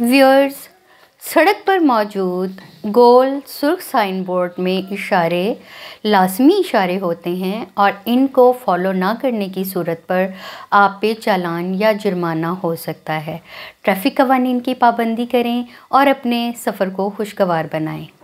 viewers सड़क पर मौजूद गोल सुर्ख साइन बोर्ड में इशारे लाजमी इशारे होते हैं और इनको फॉलो ना करने की सूरत पर आप पे चालान या जुर्माना हो सकता है ट्रैफिक कवानीन की पाबंदी करें और अपने सफ़र को खुशगवार बनाएं